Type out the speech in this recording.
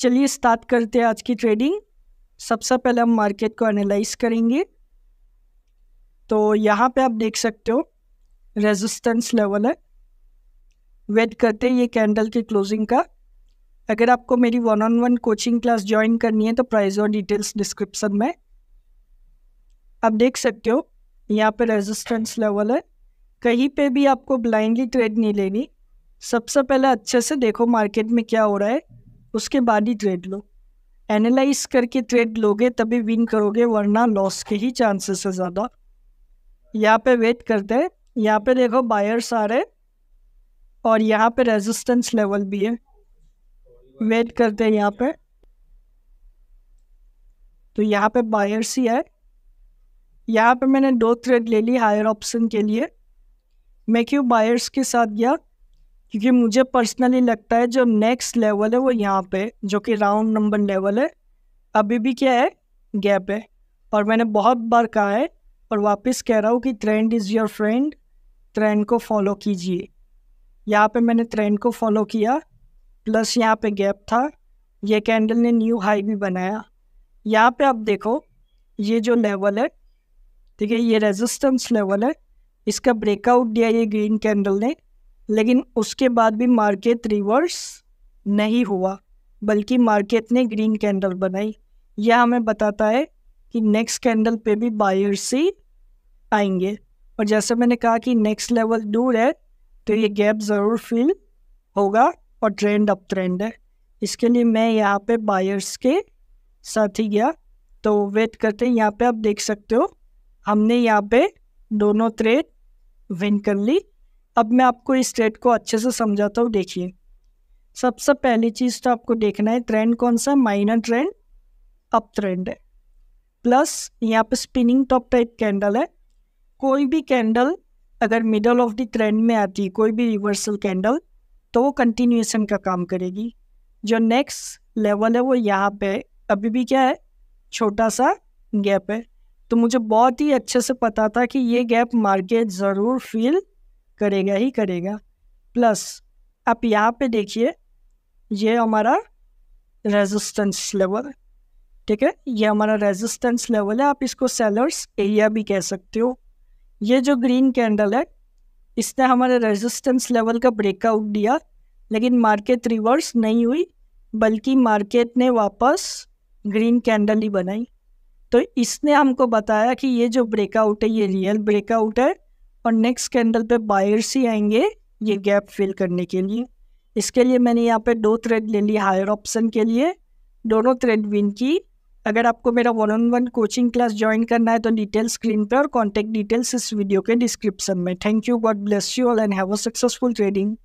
चलिए स्टार्ट करते हैं आज की ट्रेडिंग सबसे पहले हम मार्केट को एनालाइज करेंगे तो यहाँ पे आप देख सकते हो रेजिस्टेंस लेवल है वेट करते हैं ये कैंडल की क्लोजिंग का अगर आपको मेरी one on one coaching class join करनी है तो प्राइस और डिटेल्स डिस्क्रिप्शन में आप देख सकते हो यहाँ पे रेजिस्टेंस लेवल है कहीं पे भी आपको ब्लाइंडली ट्रेड नहीं लेनी सबसे पहले अच्छे से देखो मार्केट में क्या हो रहा है उसके बाद ही ट्रेड लो एनालाइज करके ट्रेड लोगे तभी विन करोगे वरना लॉस के ही चांसेस है ज़्यादा यहाँ पे वेट करते हैं यहाँ पे देखो बायर्स आ रहे और यहाँ पे रेजिस्टेंस लेवल भी है वेट करते हैं यहाँ पे तो यहाँ पे बायर्स ही है यहाँ पे मैंने दो थ्रेड ले ली हायर ऑप्शन के लिए मैं क्यों बायर्स के साथ गया क्योंकि मुझे पर्सनली लगता है जो नेक्स्ट लेवल है वो यहाँ पे जो कि राउंड नंबर लेवल है अभी भी क्या है गैप है और मैंने बहुत बार कहा है और वापस कह रहा हूँ कि trend is your friend trend को फॉलो कीजिए यहाँ पे मैंने ट्रेंड को फॉलो किया प्लस यहाँ पे गैप था ये कैंडल ने न्यू हाई भी बनाया यहाँ पे आप देखो ये जो लेवल है ठीक है ये रेजिस्टेंस लेवल है इसका ब्रेकआउट दिया ये ग्रीन कैंडल ने लेकिन उसके बाद भी मार्केट रिवर्स नहीं हुआ बल्कि मार्केट ने ग्रीन कैंडल बनाई यह हमें बताता है कि नेक्स्ट कैंडल पे भी बायर्स ही आएंगे और जैसे मैंने कहा कि नेक्स्ट लेवल दूर है तो ये गैप ज़रूर फील होगा और ट्रेंड अप ट्रेंड है इसके लिए मैं यहाँ पे बायर्स के साथ ही गया तो वेट करते हैं यहाँ पे आप देख सकते हो हमने यहाँ पे दोनों ट्रेड विन कर ली अब मैं आपको इस ट्रेड को अच्छे से समझाता हूँ देखिए सबसे सब पहली चीज़ तो आपको देखना है ट्रेंड कौन सा माइनर ट्रेंड अप ट्रेंड है प्लस यहाँ पे स्पिनिंग टॉप टाइप कैंडल है कोई भी कैंडल अगर मिडल ऑफ द ट्रेंड में आती है कोई भी रिवर्सल कैंडल तो वो कंटिन्यूएशन का काम करेगी जो नेक्स्ट लेवल है वो यहाँ पे अभी भी क्या है छोटा सा गैप है तो मुझे बहुत ही अच्छे से पता था कि ये गैप मार्केट ज़रूर फील करेगा ही करेगा प्लस आप यहाँ पे देखिए ये हमारा रेजिस्टेंस लेवल ठीक है ये हमारा रेजिस्टेंस लेवल है आप इसको सेलर्स एरिया भी कह सकते हो ये जो ग्रीन कैंडल है इसने हमारे रेजिस्टेंस लेवल का ब्रेकआउट दिया लेकिन मार्केट रिवर्स नहीं हुई बल्कि मार्केट ने वापस ग्रीन कैंडल ही बनाई तो इसने हमको बताया कि ये जो ब्रेकआउट है ये रियल ब्रेकआउट है और नेक्स्ट कैंडल पे बायर्स ही आएंगे ये गैप फिल करने के लिए इसके लिए मैंने यहाँ पे दो थ्रेड ले लिया हायर ऑप्शन के लिए दोनों थ्रेड विन की अगर आपको मेरा one on one coaching class join करना है तो डिटेल स्क्रीन पर और कॉन्टैक्ट डिटेल्स इस वीडियो के डिस्क्रिप्शन में thank you God bless you all and have a successful trading